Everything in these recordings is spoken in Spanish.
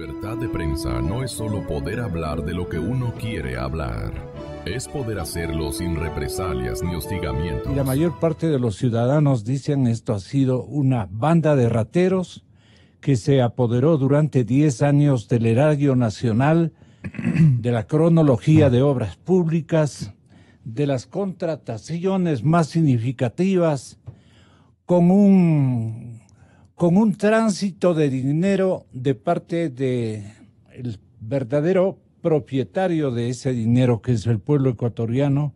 libertad de prensa no es solo poder hablar de lo que uno quiere hablar, es poder hacerlo sin represalias ni hostigamientos. Y la mayor parte de los ciudadanos dicen esto ha sido una banda de rateros que se apoderó durante 10 años del erario nacional, de la cronología de obras públicas, de las contrataciones más significativas, con un con un tránsito de dinero de parte del verdadero propietario de ese dinero, que es el pueblo ecuatoriano,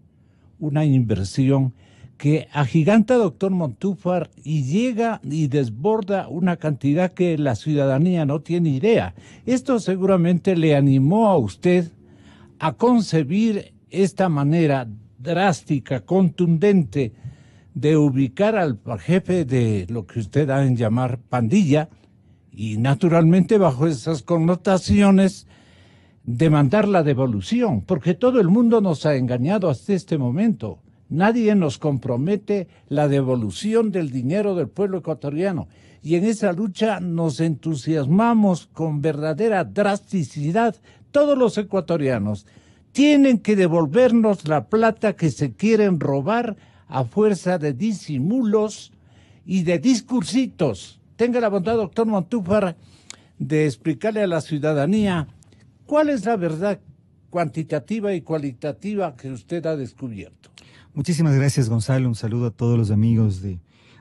una inversión que agiganta doctor Montúfar y llega y desborda una cantidad que la ciudadanía no tiene idea. Esto seguramente le animó a usted a concebir esta manera drástica, contundente, de ubicar al jefe de lo que usted ha en llamar pandilla y naturalmente bajo esas connotaciones demandar la devolución, porque todo el mundo nos ha engañado hasta este momento. Nadie nos compromete la devolución del dinero del pueblo ecuatoriano. Y en esa lucha nos entusiasmamos con verdadera drasticidad. Todos los ecuatorianos tienen que devolvernos la plata que se quieren robar a fuerza de disimulos y de discursitos. Tenga la bondad, doctor Montúfar, de explicarle a la ciudadanía cuál es la verdad cuantitativa y cualitativa que usted ha descubierto. Muchísimas gracias, Gonzalo. Un saludo a todos los amigos de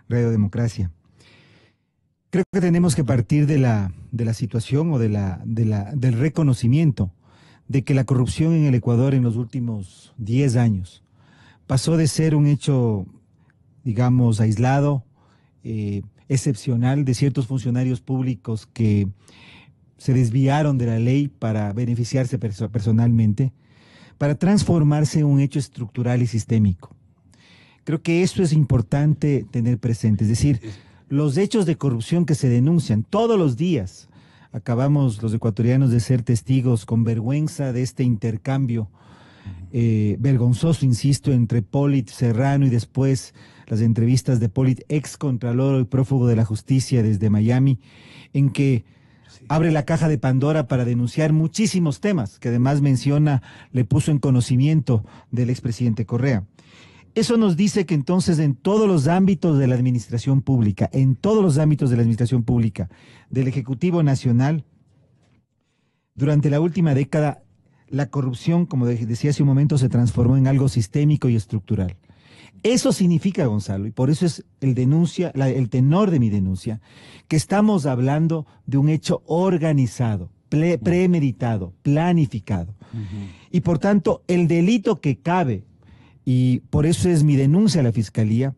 Radio Democracia. Creo que tenemos que partir de la, de la situación o de la, del reconocimiento de que la corrupción en el Ecuador en los últimos 10 años pasó de ser un hecho, digamos, aislado, eh, excepcional de ciertos funcionarios públicos que se desviaron de la ley para beneficiarse personalmente, para transformarse en un hecho estructural y sistémico. Creo que eso es importante tener presente, es decir, los hechos de corrupción que se denuncian todos los días, acabamos los ecuatorianos de ser testigos con vergüenza de este intercambio eh, vergonzoso, insisto, entre Polit Serrano y después las entrevistas de Polit, ex contralor y prófugo de la justicia desde Miami, en que abre la caja de Pandora para denunciar muchísimos temas que además menciona, le puso en conocimiento del expresidente Correa. Eso nos dice que entonces en todos los ámbitos de la administración pública, en todos los ámbitos de la administración pública, del Ejecutivo Nacional, durante la última década la corrupción, como decía hace un momento, se transformó en algo sistémico y estructural. Eso significa, Gonzalo, y por eso es el, denuncia, el tenor de mi denuncia, que estamos hablando de un hecho organizado, premeditado, planificado. Y por tanto, el delito que cabe, y por eso es mi denuncia a la Fiscalía,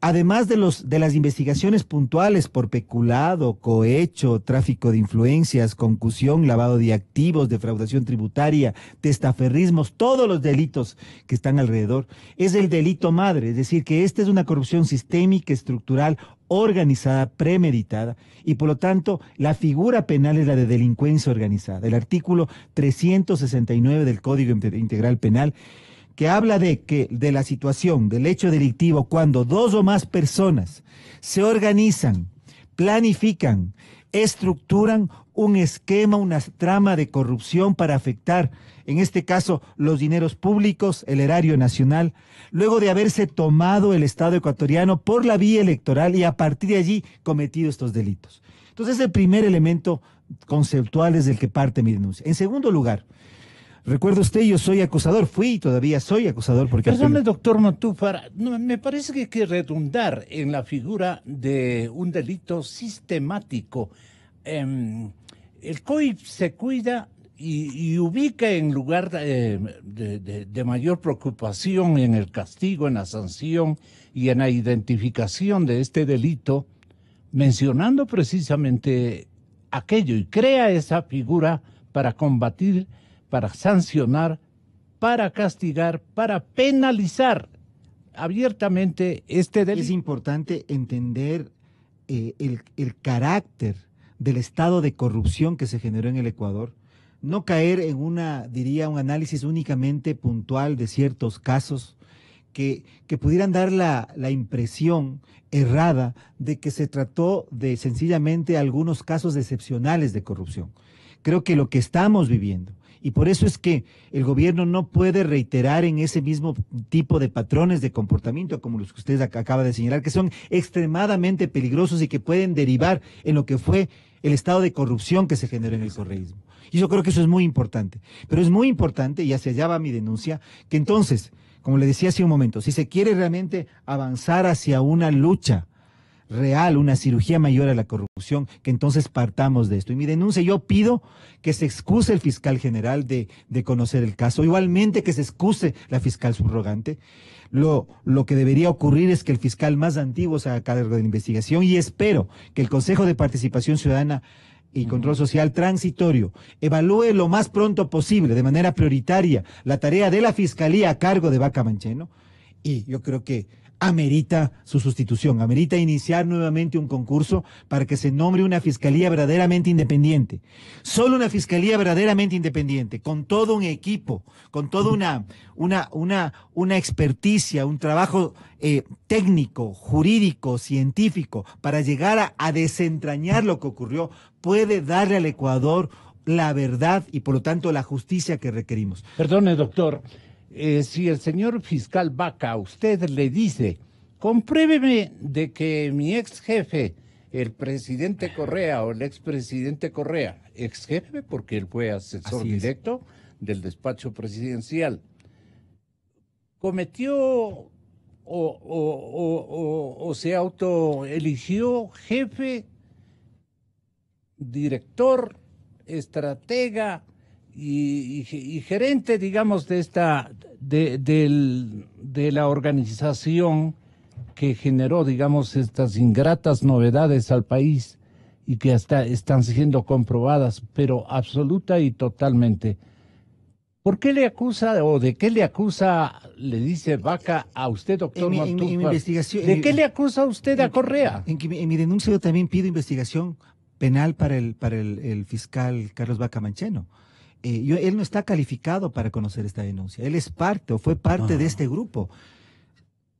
además de, los, de las investigaciones puntuales por peculado, cohecho, tráfico de influencias, concusión, lavado de activos, defraudación tributaria, testaferrismos, todos los delitos que están alrededor, es el delito madre, es decir, que esta es una corrupción sistémica, estructural, organizada, premeditada, y por lo tanto la figura penal es la de delincuencia organizada. El artículo 369 del Código Integral Penal que habla de que de la situación del hecho delictivo cuando dos o más personas se organizan, planifican, estructuran un esquema, una trama de corrupción para afectar, en este caso, los dineros públicos, el erario nacional, luego de haberse tomado el Estado ecuatoriano por la vía electoral y a partir de allí cometido estos delitos. Entonces, el primer elemento conceptual es el que parte mi denuncia. En segundo lugar, Recuerda usted, yo soy acusador, fui y todavía soy acusador porque... doctor Motúfar me parece que hay que redundar en la figura de un delito sistemático. Em, el COIP se cuida y, ubica en lugar de, mayor preocupación en el castigo, en la sanción y en la identificación de este delito, mencionando precisamente aquello y crea esa figura para combatir para sancionar, para castigar, para penalizar abiertamente este delito. Es importante entender eh, el, carácter del estado de corrupción que se generó en el Ecuador, no caer en una, diría, un análisis únicamente puntual de ciertos casos que, pudieran dar la, impresión errada de que se trató de sencillamente algunos casos excepcionales de corrupción. Creo que lo que estamos viviendo y por eso es que el gobierno no puede reiterar en ese mismo tipo de patrones de comportamiento como los que usted acaba de señalar, que son extremadamente peligrosos y que pueden derivar en lo que fue el estado de corrupción que se generó en el correísmo. Y yo creo que eso es muy importante. Pero es muy importante, y hacia allá va mi denuncia, que entonces, como le decía hace un momento, si se quiere realmente avanzar hacia una lucha, real, una cirugía mayor a la corrupción, que entonces partamos de esto. Y mi denuncia, yo pido que se excuse el fiscal general de, conocer el caso, igualmente que se excuse la fiscal subrogante. Lo, lo que debería ocurrir es que el fiscal más antiguo se haga cargo de la investigación y espero que el Consejo de Participación Ciudadana y Control Social Transitorio evalúe lo más pronto posible, de manera prioritaria, la tarea de la Fiscalía a cargo de Vaca Mancheno. Y yo creo que amerita su sustitución, amerita iniciar nuevamente un concurso para que se nombre una fiscalía verdaderamente independiente. Solo una fiscalía verdaderamente independiente, con todo un equipo, con toda una, una, una, experticia, un trabajo eh, técnico, jurídico, científico, para llegar a, a desentrañar lo que ocurrió, puede darle al Ecuador la verdad y por lo tanto la justicia que requerimos. Perdone, doctor. Eh, si el señor fiscal Vaca usted le dice, compruébeme de que mi ex jefe, el presidente Correa o el ex presidente Correa, ex jefe porque él fue asesor directo del despacho presidencial, cometió o, se auto o se autoeligió jefe, director, estratega, y, gerente, digamos, de esta, de, de la organización que generó, digamos, estas ingratas novedades al país y que hasta están siendo comprobadas, pero absoluta y totalmente. ¿Por qué le acusa o de qué le acusa, le dice Vaca a usted, doctor investigación, ¿De qué le acusa usted a Correa? En, mi, mi denuncia también pido investigación penal para el, para el fiscal Carlos Vaca Mancheno. Eh, él no está calificado para conocer esta denuncia. Él es parte o fue parte de ah. este grupo.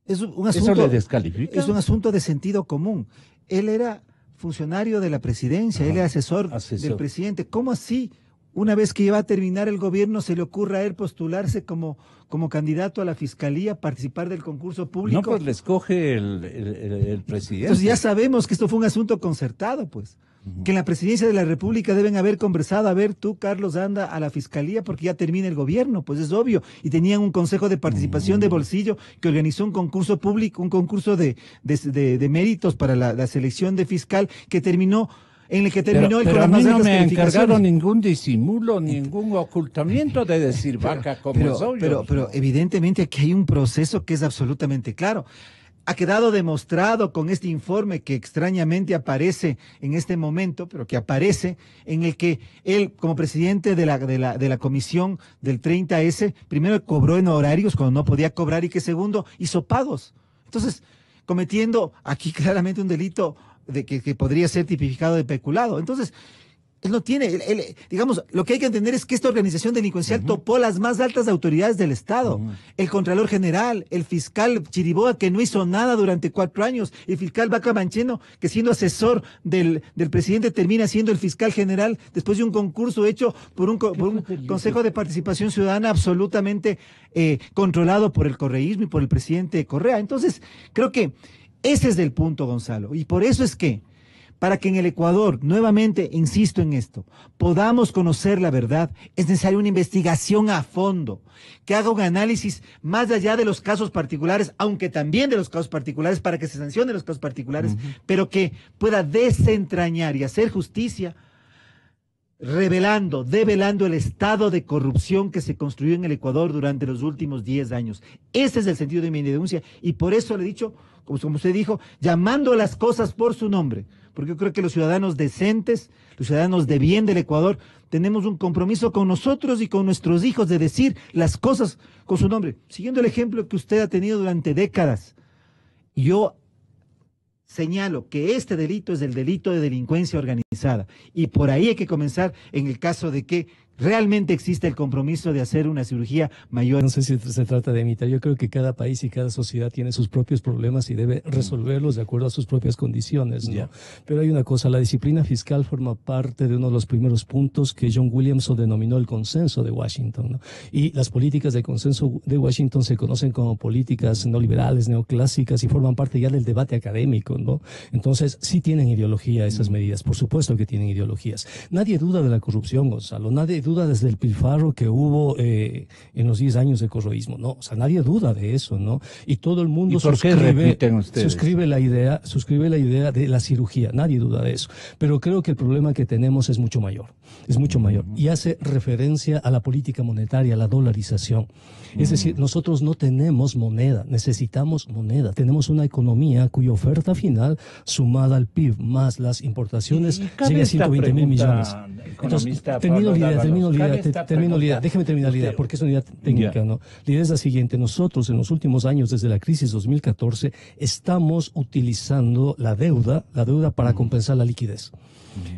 Es un, asunto, ¿Eso le Es un asunto de sentido común. Él era funcionario de la presidencia, él era asesor, del presidente. ¿Cómo así, una vez que iba a terminar el gobierno, se le ocurra a él postularse como, como candidato a la fiscalía, participar del concurso público? No, pues le escoge el, el presidente. Entonces ya sabemos que esto fue un asunto concertado, pues que en la presidencia de la República deben haber conversado, a ver tú, Carlos, anda a la fiscalía porque ya termina el gobierno, pues es obvio. Y tenían un consejo de participación de mm. bolsillo que organizó un concurso público, un concurso de, de, méritos para la, selección de fiscal que terminó en el que terminó el pero no me encargaron ningún disimulo, ningún ocultamiento de decir vaca como pero, Pero, pero evidentemente aquí hay un proceso que es absolutamente claro. Ha quedado demostrado con este informe que extrañamente aparece en este momento, pero que aparece en el que él, como presidente de la, de la, de la comisión del 30S, primero cobró en horarios cuando no podía cobrar y que segundo hizo pagos. Entonces, cometiendo aquí claramente un delito de que, que podría ser tipificado de peculado. Entonces, él no tiene, digamos, lo que hay que entender es que esta organización delincuencial topó las más altas autoridades del Estado. El Contralor General, el fiscal Chiriboa, que no hizo nada durante cuatro años, el fiscal Vaca Mancheno, que siendo asesor del, presidente termina siendo el fiscal general después de un concurso hecho por un, Consejo de Participación Ciudadana absolutamente eh, controlado por el correísmo y por el presidente Correa. Entonces, creo que ese es el punto, Gonzalo. Y por eso es que para que en el Ecuador, nuevamente insisto en esto, podamos conocer la verdad, es necesaria una investigación a fondo, que haga un análisis más allá de los casos particulares, aunque también de los casos particulares, para que se sancione los casos particulares, pero que pueda desentrañar y hacer justicia revelando, develando el estado de corrupción que se construyó en el Ecuador durante los últimos 10 años. Ese es el sentido de mi denuncia y por eso le he dicho, como usted dijo, llamando las cosas por su nombre, porque yo creo que los ciudadanos decentes, los ciudadanos de bien del Ecuador, tenemos un compromiso con nosotros y con nuestros hijos de decir las cosas con su nombre, siguiendo el ejemplo que usted ha tenido durante décadas. Yo señalo que este delito es el delito de delincuencia organizada y por ahí hay que comenzar en el caso de que ¿Realmente existe el compromiso de hacer una cirugía mayor? No sé si se trata de imitar. Yo creo que cada país y cada sociedad tiene sus propios problemas y debe mm. resolverlos de acuerdo a sus propias condiciones. ¿no? Pero hay una cosa, la disciplina fiscal forma parte de uno de los primeros puntos que John Williamson denominó el consenso de Washington. ¿no? Y las políticas de consenso de Washington se conocen como políticas neoliberales, neoclásicas y forman parte ya del debate académico. ¿no? Entonces, sí tienen ideología esas mm. medidas. Por supuesto que tienen ideologías. Nadie duda de la corrupción, Gonzalo. Nadie duda desde el pilfarro que hubo eh, en los 10 años de corroísmo, ¿no? O sea, nadie duda de eso, ¿no? Y todo el mundo suscribe, la idea, suscribe la idea de la cirugía, nadie duda de eso. Pero creo que el problema que tenemos es mucho mayor, es mucho mayor. Y hace referencia a la política monetaria, a la dolarización. Es decir, nosotros no tenemos moneda, necesitamos moneda. Tenemos una economía cuya oferta final, sumada al PIB más las importaciones, llega a 120 mil millones. Entonces, termino déjeme terminar porque es una unidad técnica, ¿no? idea es la siguiente, nosotros en los últimos años, desde la crisis 2014, estamos utilizando la deuda, la deuda para mm. compensar la liquidez.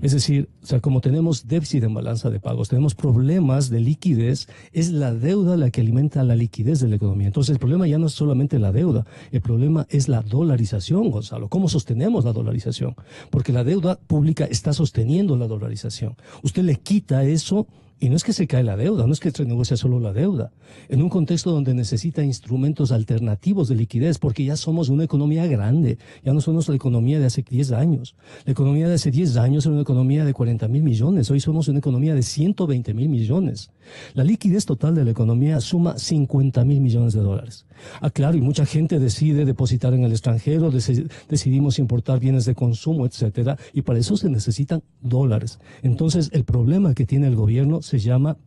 Es decir, o sea, como tenemos déficit en balanza de pagos, tenemos problemas de liquidez, es la deuda la que alimenta la liquidez de la economía. Entonces, el problema ya no es solamente la deuda, el problema es la dolarización, Gonzalo. ¿Cómo sostenemos la dolarización? Porque la deuda pública está sosteniendo la dolarización. Usted le quita eso y no es que se cae la deuda, no es que se negocia solo la deuda. En un contexto donde necesita instrumentos alternativos de liquidez, porque ya somos una economía grande, ya no somos la economía de hace 10 años. La economía de hace 10 años era una economía de 40 mil millones, hoy somos una economía de 120 mil millones. La liquidez total de la economía suma 50 mil millones de dólares. Aclaro, ah, y mucha gente decide depositar en el extranjero, decidimos importar bienes de consumo, etcétera, y para eso se necesitan dólares. Entonces, el problema que tiene el gobierno se llama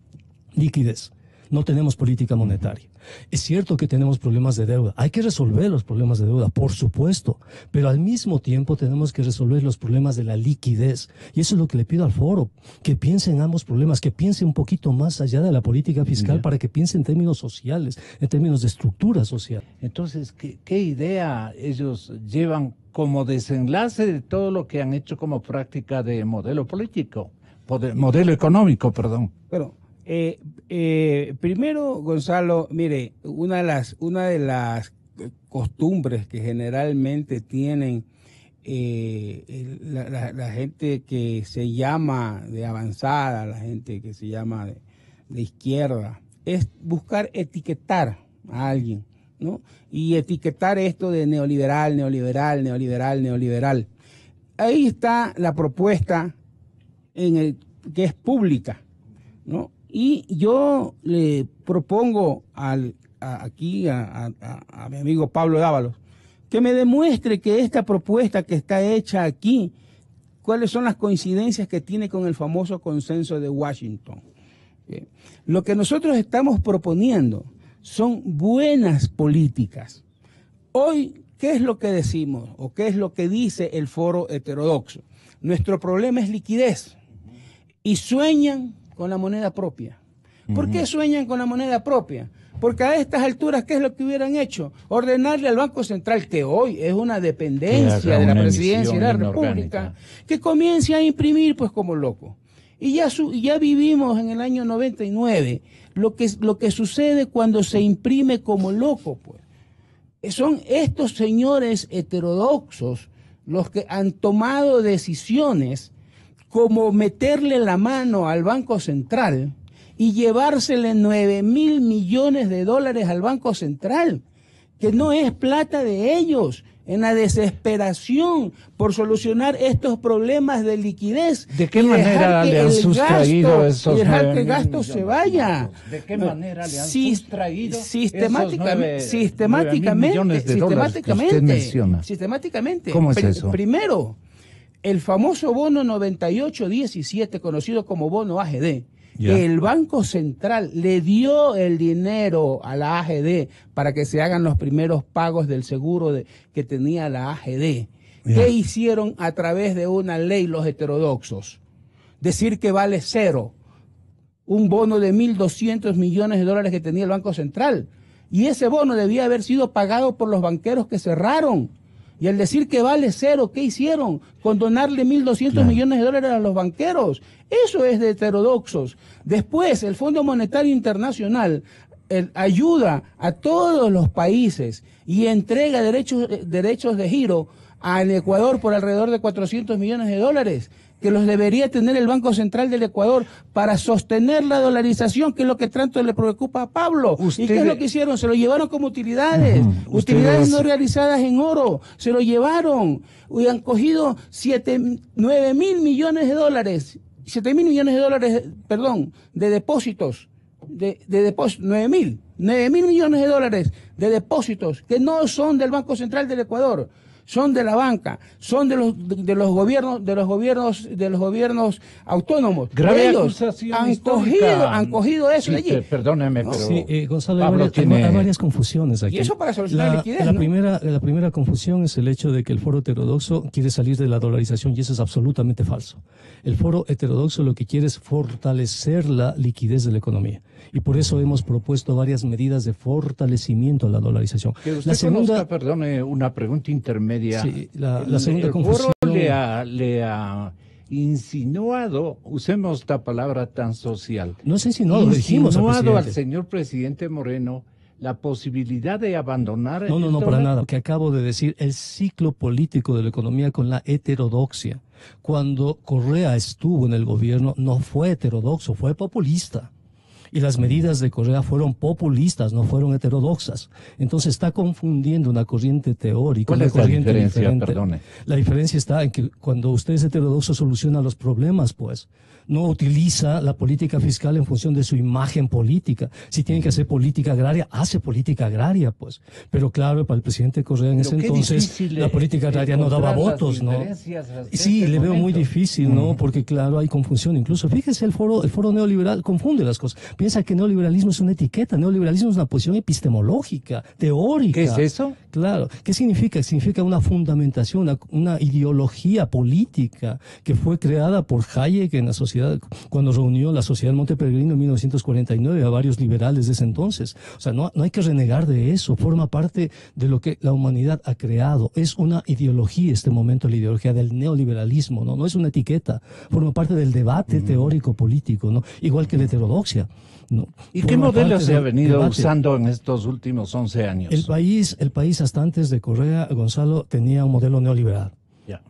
liquidez. No tenemos política monetaria. Es cierto que tenemos problemas de deuda. Hay que resolver los problemas de deuda, por supuesto. Pero al mismo tiempo tenemos que resolver los problemas de la liquidez. Y eso es lo que le pido al foro, que piense en ambos problemas, que piense un poquito más allá de la política fiscal para que piense en términos sociales, en términos de estructura social. Entonces, ¿qué, idea ellos llevan como desenlace de todo lo que han hecho como práctica de modelo político, modelo económico, perdón? Pero eh, eh, primero, Gonzalo, mire, una de las, costumbres que generalmente tienen eh, la, gente que se llama de avanzada, la gente que se llama de, izquierda, es buscar etiquetar a alguien, ¿no? Y etiquetar esto de neoliberal, neoliberal, neoliberal, neoliberal. Ahí está la propuesta que es pública, ¿no? Y yo le propongo al, aquí a, mi amigo Pablo Dávalos que me demuestre que esta propuesta que está hecha aquí, cuáles son las coincidencias que tiene con el famoso consenso de Washington. Eh, lo que nosotros estamos proponiendo son buenas políticas. Hoy, ¿qué es lo que decimos o qué es lo que dice el foro heterodoxo? Nuestro problema es liquidez. Y sueñan con la moneda propia. ¿Por qué sueñan con la moneda propia? Porque a estas alturas, ¿qué es lo que hubieran hecho? Ordenarle al Banco Central, que hoy es una dependencia de la presidencia de la República, que comience a imprimir pues como loco. Y ya, ya vivimos en el año 99 lo que, lo que sucede cuando se imprime como loco. pues. Son estos señores heterodoxos los que han tomado decisiones como meterle la mano al Banco Central y llevársele 9 mil millones de dólares al Banco Central, que no es plata de ellos, en la desesperación por solucionar estos problemas de liquidez. ¿De qué manera le han sustraído esos dejar que el gasto se vaya. ¿De qué manera le han sustraído sistemáticamente, sistemáticamente, sistemáticamente, sistemáticamente. ¿Cómo es eso? Primero, el famoso bono 9817, conocido como bono AGD, que El Banco Central le dio el dinero a la AGD para que se hagan los primeros pagos del seguro que tenía la AGD. ¿Qué hicieron a través de una ley los heterodoxos? Decir que vale cero un bono de 1.200 millones de dólares que tenía el Banco Central. Y ese bono debía haber sido pagado por los banqueros que cerraron y el decir que vale cero, ¿qué hicieron? con donarle 1.200 millones de dólares a los banqueros. Eso es de heterodoxos. Después, el Fondo Monetario Internacional ayuda a todos los países y entrega derechos, derechos de giro al Ecuador por alrededor de 400 millones de dólares que los debería tener el Banco Central del Ecuador para sostener la dolarización, que es lo que tanto le preocupa a Pablo. ¿Y qué es lo que hicieron? Se lo llevaron como utilidades, utilidades no realizadas en oro, se lo llevaron y han cogido siete, nueve mil millones de dólares, siete mil millones de dólares, perdón, de depósitos, de, de depósitos, nueve mil, nueve mil millones de dólares de depósitos que no son del Banco Central del Ecuador son de la banca, son de los de los gobiernos, de los gobiernos, de los gobiernos autónomos. han cogido, han cogido eso allí. Perdóneme, sí, Gonzalo, hay, varias, confusiones aquí. eso para solucionar la, liquidez, primera, la primera confusión es el hecho de que el foro heterodoxo quiere salir de la dolarización y eso es absolutamente falso. El foro heterodoxo lo que quiere es fortalecer la liquidez de la economía. Y por eso hemos propuesto varias medidas de fortalecimiento a la dolarización. la segunda, perdone, una pregunta intermedia. la, segunda el, foro le ha, insinuado, usemos esta palabra tan social. No si insinuado, lo dijimos al señor presidente Moreno la posibilidad de abandonar... No, no, no, para nada, que acabo de decir, el ciclo político de la economía con la heterodoxia. Cuando Correa estuvo en el gobierno, no fue heterodoxo, fue populista y las medidas de Correa fueron populistas, no fueron heterodoxas. Entonces está confundiendo una corriente teórica. con una corriente Diferente. La diferencia está en que cuando usted es heterodoxo soluciona los problemas, pues no utiliza la política fiscal en función de su imagen política. Si tiene que hacer política agraria, hace política agraria, pues. Pero claro, para el presidente Correa en ese entonces la política agraria no daba votos, ¿no? Sí, le veo muy difícil, ¿no? Mm. Porque claro, hay confusión. Incluso, fíjese, el foro, el foro neoliberal confunde las cosas. Piensa que neoliberalismo es una etiqueta, neoliberalismo es una posición epistemológica, teórica. ¿Qué es eso? Claro. ¿Qué significa? Significa una fundamentación, una, una ideología política que fue creada por Hayek en la sociedad cuando reunió la Sociedad del Monte Peregrino en 1949 a varios liberales de ese entonces. O sea, no, no hay que renegar de eso, forma parte de lo que la humanidad ha creado. Es una ideología este momento, la ideología del neoliberalismo, ¿no? No es una etiqueta, forma parte del debate mm. teórico-político, ¿no? Igual que la heterodoxia. No. ¿Y qué modelo se ha venido usando en estos últimos 11 años? El país, el país hasta antes de Correa, Gonzalo, tenía un modelo neoliberal. Ya.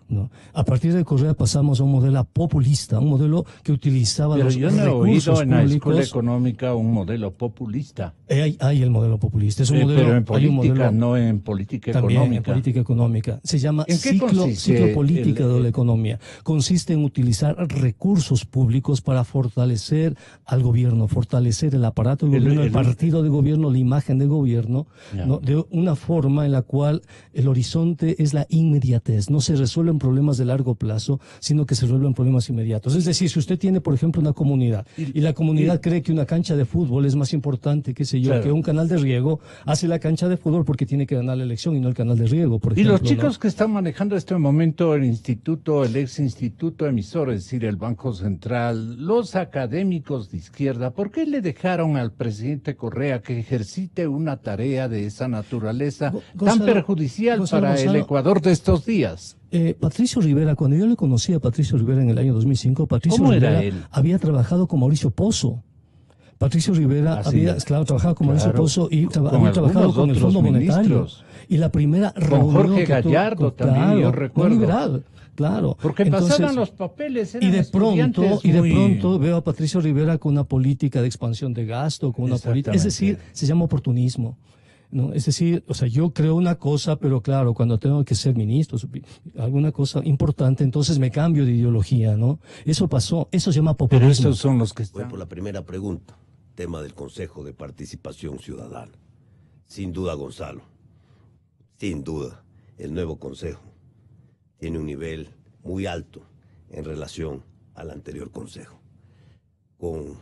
A partir de Correa pasamos a un modelo populista, un modelo que utilizaba Pero los yo no he en la escuela económica un modelo populista. Eh, hay, el modelo populista, es un eh, modelo, en política, hay un modelo, no en política también económica. En política económica. Se llama ciclo, ciclo política de la economía. Consiste en utilizar recursos públicos para fortalecer al gobierno, fortalecer el aparato del gobierno, el, partido de gobierno, la imagen de gobierno, de una forma en la cual el horizonte es la inmediatez, no se resuelven problemas de largo plazo, sino que se vuelven problemas inmediatos. Es decir, si usted tiene, por ejemplo, una comunidad y la comunidad cree que una cancha de fútbol es más importante, qué sé yo, que un canal de riego, hace la cancha de fútbol porque tiene que ganar la elección y no el canal de riego. Por y los chicos que están manejando este momento el instituto, el ex instituto emisor, es decir, el Banco Central, los académicos de izquierda, ¿por qué le dejaron al presidente Correa que ejercite una tarea de esa naturaleza tan perjudicial para el Ecuador de estos días? Eh, Patricio Rivera, cuando yo le conocí a Patricio Rivera en el año 2005, Patricio Rivera había trabajado con Mauricio Pozo. Patricio Rivera ah, había trabajado con Mauricio Pozo y había trabajado con el Fondo Monetario. Y la primera reunión Gallardo también, claro, yo recuerdo. liberal, claro. Porque pasaban los papeles. y de pronto, y de pronto veo a Patricio Rivera con una política de expansión de gasto, con una política. Es decir, se llama oportunismo. ¿no? Es decir, o sea, yo creo una cosa, pero claro, cuando tengo que ser ministro, alguna cosa importante, entonces me cambio de ideología, ¿no? Eso pasó, eso se llama populismo. Pero esos son los que están... Voy por la primera pregunta, tema del Consejo de Participación Ciudadana. Sin duda, Gonzalo, sin duda, el nuevo Consejo tiene un nivel muy alto en relación al anterior Consejo. Con,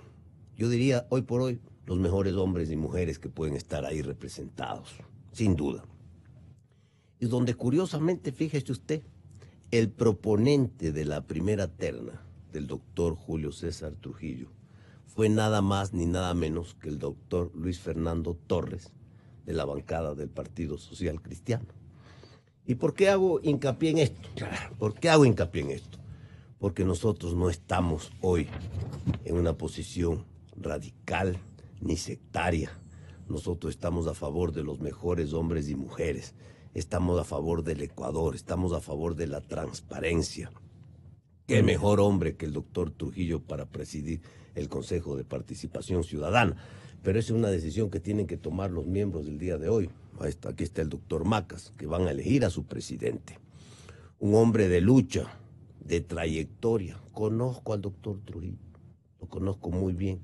yo diría, hoy por hoy, los mejores hombres y mujeres que pueden estar ahí representados, sin duda. Y donde curiosamente, fíjese usted, el proponente de la primera terna del doctor Julio César Trujillo fue nada más ni nada menos que el doctor Luis Fernando Torres de la bancada del Partido Social Cristiano. ¿Y por qué hago hincapié en esto? ¿Por qué hago hincapié en esto? Porque nosotros no estamos hoy en una posición radical, ni sectaria. Nosotros estamos a favor de los mejores hombres y mujeres. Estamos a favor del Ecuador, estamos a favor de la transparencia. Qué mejor hombre que el doctor Trujillo para presidir el Consejo de Participación Ciudadana. Pero es una decisión que tienen que tomar los miembros del día de hoy. Aquí está el doctor Macas, que van a elegir a su presidente. Un hombre de lucha, de trayectoria. Conozco al doctor Trujillo, lo conozco muy bien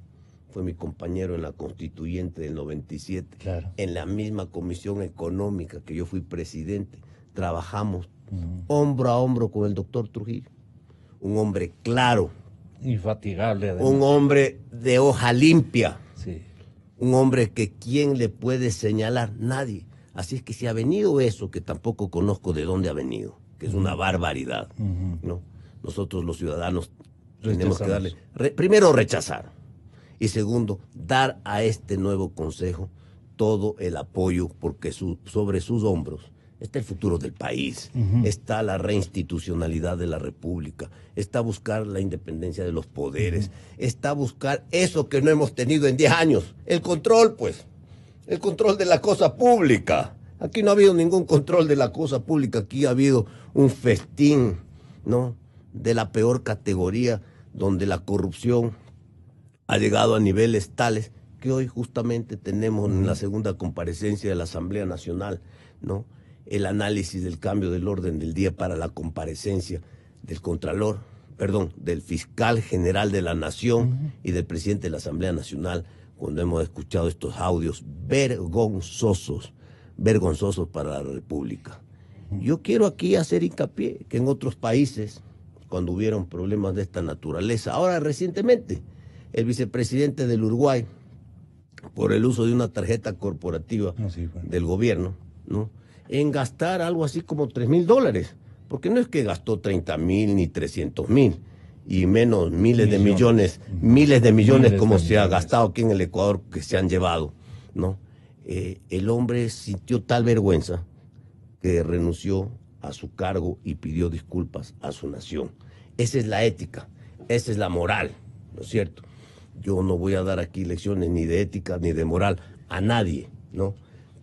fue mi compañero en la constituyente del 97, en la misma comisión económica que yo fui presidente, trabajamos hombro a hombro con el doctor Trujillo, un hombre claro, infatigable, un hombre de hoja limpia, un hombre que quién le puede señalar, nadie. Así es que si ha venido eso, que tampoco conozco de dónde ha venido, que es una barbaridad, ¿no? Nosotros los ciudadanos tenemos que darle, primero rechazar, y segundo, dar a este nuevo Consejo todo el apoyo porque sobre sus hombros está el futuro del país, está la reinstitucionalidad de la República, está buscar la independencia de los poderes, está buscar eso que no hemos tenido en 10 años, el control, pues, el control de la cosa pública. Aquí no ha habido ningún control de la cosa pública, aquí ha habido un festín, ¿no? De la peor categoría, donde la corrupción ha llegado a niveles tales que hoy justamente tenemos en la segunda comparecencia de la Asamblea Nacional, ¿no? El análisis del cambio del orden del día para la comparecencia del Contralor, perdón, del fiscal general de la Nación y del presidente de la Asamblea Nacional, cuando hemos escuchado estos audios vergonzosos, vergonzosos para la República. Yo quiero aquí hacer hincapié que en otros países, cuando hubieron problemas de esta naturaleza, ahora recientemente, el vicepresidente del Uruguay por el uso de una tarjeta corporativa ah, del gobierno, ¿no? En gastar algo así como tres mil dólares, porque no es que gastó 30 mil ni 300 mil y menos miles de millones, miles de millones como se ha gastado aquí en el Ecuador que se han llevado, ¿no? Eh, el hombre sintió tal vergüenza que renunció a su cargo y pidió disculpas a su nación. Esa es la ética, esa es la moral, ¿no es cierto? Yo no voy a dar aquí lecciones ni de ética ni de moral a nadie, ¿no?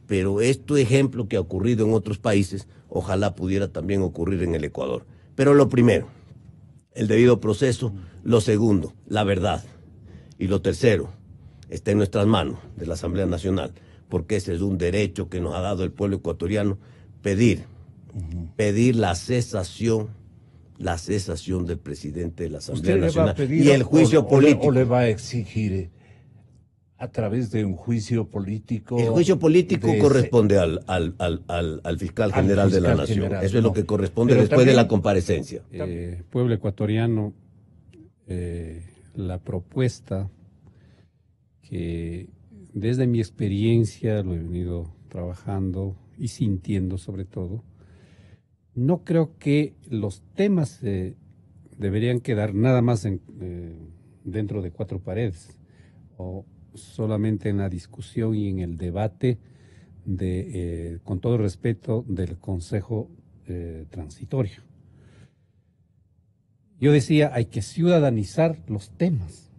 Pero este ejemplo que ha ocurrido en otros países, ojalá pudiera también ocurrir en el Ecuador. Pero lo primero, el debido proceso. Lo segundo, la verdad. Y lo tercero, está en nuestras manos de la Asamblea Nacional, porque ese es un derecho que nos ha dado el pueblo ecuatoriano, pedir, pedir la cesación la cesación del presidente de la Asamblea Nacional y el juicio político. le, va a exigir eh, a través de un juicio político. El juicio político corresponde al, al, al, fiscal general de la nación. Eso es lo que corresponde después de la comparecencia. Eh, pueblo ecuatoriano, eh, la propuesta que desde mi experiencia lo he venido trabajando y sintiendo sobre todo, no creo que los temas eh, deberían quedar nada más eh, dentro de cuatro paredes o solamente en la discusión y en el debate de, eh, con todo respeto del Consejo Transitorio. Yo decía, hay que ciudadanizar los temas.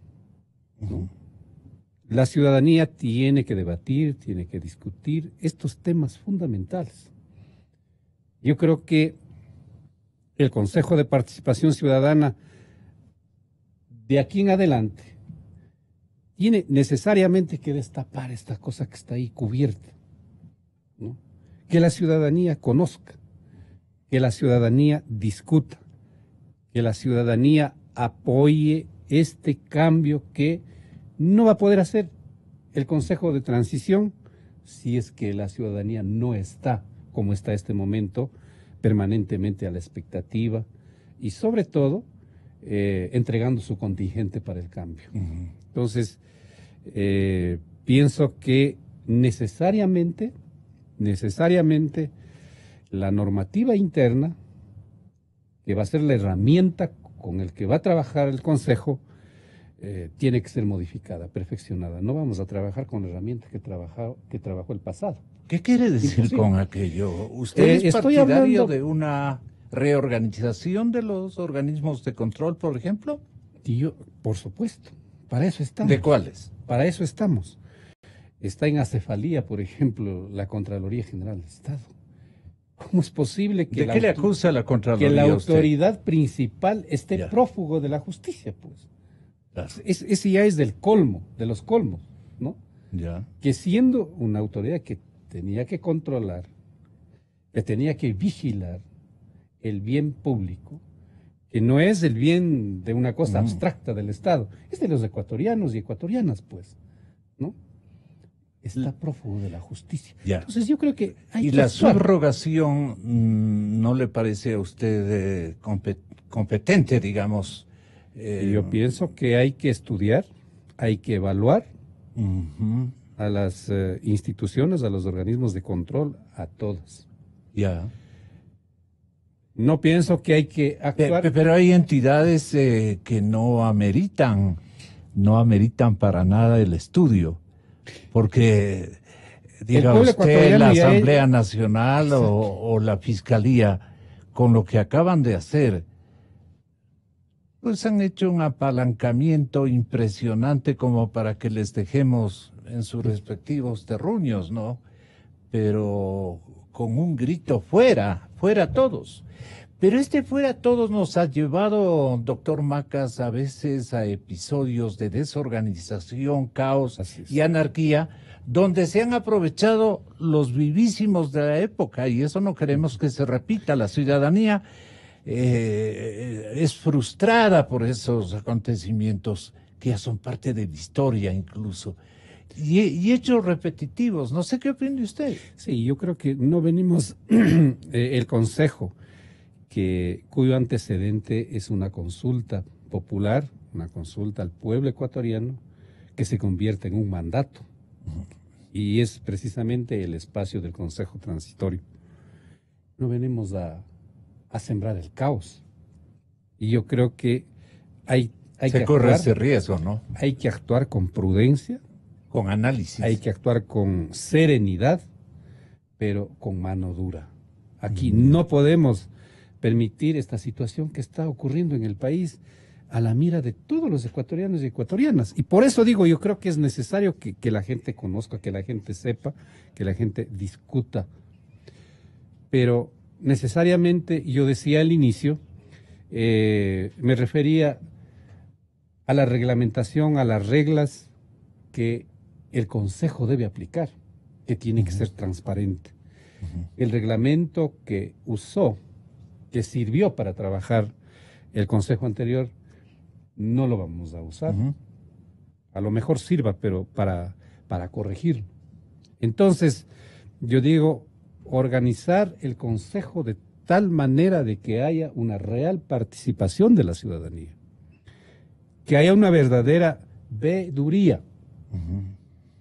La ciudadanía tiene que debatir, tiene que discutir estos temas fundamentales. Yo creo que el Consejo de Participación Ciudadana de aquí en adelante tiene necesariamente que destapar esta cosa que está ahí cubierta, que la ciudadanía conozca, que la ciudadanía discuta, que la ciudadanía apoye este cambio que no va a poder hacer el Consejo de Transición si es que la ciudadanía no está como está este momento, permanentemente a la expectativa y sobre todo eh, entregando su contingente para el cambio. Entonces, eh, pienso que necesariamente, necesariamente, la normativa interna, que va a ser la herramienta con la que va a trabajar el Consejo, eh, tiene que ser modificada, perfeccionada. No vamos a trabajar con la herramienta que trabajó el pasado. ¿Qué quiere decir pues con aquello? Usted eh, es partidario de una reorganización de los organismos de control, por ejemplo. por supuesto, para eso estamos. ¿De cuáles? Para eso estamos. Está en acefalía, por ejemplo, la Contraloría General del Estado. ¿Cómo es posible que, la, le acusa la, Contraloría la autoridad principal esté prófugo de la justicia? Pues ese ya es del colmo, de los colmos, ¿no? Ya. Que siendo una autoridad que tenía que controlar, que tenía que vigilar el bien público, que no es el bien de una cosa abstracta del Estado, es de los ecuatorianos y ecuatorianas, pues, ¿no? Está prófugo de la justicia. Entonces yo creo que hay ¿Y la subrogación mm, no le parece a usted eh, competente, digamos? Eh, yo pienso que hay que estudiar, hay que evaluar, a las eh, instituciones, a los organismos de control, a todas. Ya. No pienso que hay que actuar. Pero, hay entidades eh, que no ameritan, no ameritan para nada el estudio, porque diga usted la Asamblea Nacional o, la Fiscalía con lo que acaban de hacer, pues han hecho un apalancamiento impresionante como para que les dejemos en sus respectivos terruños, ¿no? Pero con un grito fuera, fuera todos. Pero este fuera todos nos ha llevado, doctor Macas, a veces a episodios de desorganización, caos y anarquía, donde se han aprovechado los vivísimos de la época, y eso no queremos que se repita. La ciudadanía eh, es frustrada por esos acontecimientos que ya son parte de la historia incluso y, hechos repetitivos. No sé qué opina usted. Sí, yo creo que no venimos eh, el consejo que cuyo antecedente es una consulta popular, una consulta al pueblo ecuatoriano que se convierte en un mandato. Y es precisamente el espacio del Consejo Transitorio. No venimos a, sembrar el caos. Y yo creo que hay, hay que riesgo, ¿no? Hay que actuar con prudencia, con análisis. Hay que actuar con serenidad, pero con mano dura. Aquí no podemos permitir esta situación que está ocurriendo en el país a la mira de todos los ecuatorianos y ecuatorianas. Y por eso digo, yo creo que es necesario que, la gente conozca, que la gente sepa, que la gente discuta. Pero necesariamente, yo decía al inicio, eh, me refería a la reglamentación, a las reglas que el Consejo debe aplicar, que tiene que ser transparente. El reglamento que usó, que sirvió para trabajar el Consejo anterior, no lo vamos a usar. A lo mejor sirva, pero para, para corregir. Entonces, yo digo, organizar el Consejo de tal manera de que haya una real participación de la ciudadanía, que haya una verdadera veeduría.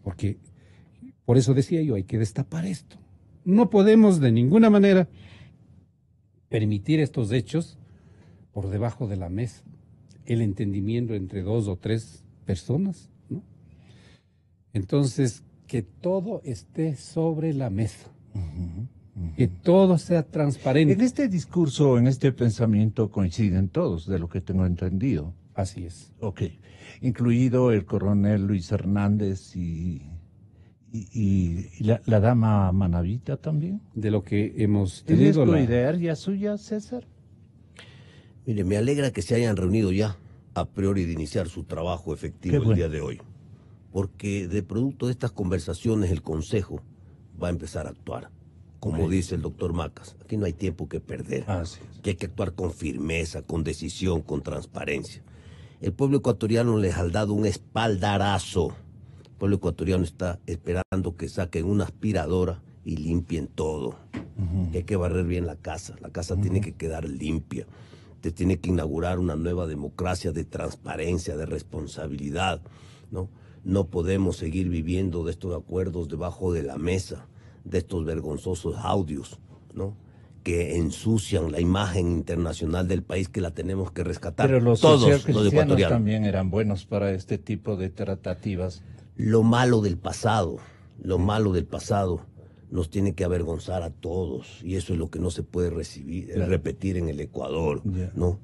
Porque por eso decía yo, hay que destapar esto. No podemos de ninguna manera permitir estos hechos por debajo de la mesa, el entendimiento entre dos o tres personas. ¿no? Entonces, que todo esté sobre la mesa, que todo sea transparente. En este discurso, en este pensamiento coinciden todos, de lo que tengo entendido. Así es. Ok. Incluido el coronel Luis Hernández y, la, dama Manavita también. De lo que hemos tenido. la... idea suya, César? Mire, me alegra que se hayan reunido ya a priori de iniciar su trabajo efectivo el día de hoy. Porque de producto de estas conversaciones el Consejo va a empezar a actuar. Como dice el doctor Macas, aquí no hay tiempo que perder. Así es. Que hay que actuar con firmeza, con decisión, con transparencia. El pueblo ecuatoriano les ha dado un espaldarazo. El pueblo ecuatoriano está esperando que saquen una aspiradora y limpien todo. hay que barrer bien la casa. La casa tiene que quedar limpia. Te tiene que inaugurar una nueva democracia de transparencia, de responsabilidad. ¿no? no podemos seguir viviendo de estos acuerdos debajo de la mesa, de estos vergonzosos audios. ¿no? que ensucian la imagen internacional del país que la tenemos que rescatar. Pero los todos ecuatorianos también eran buenos para este tipo de tratativas. Lo malo del pasado, lo malo del pasado nos tiene que avergonzar a todos y eso es lo que no se puede recibir, repetir en el Ecuador, ¿no?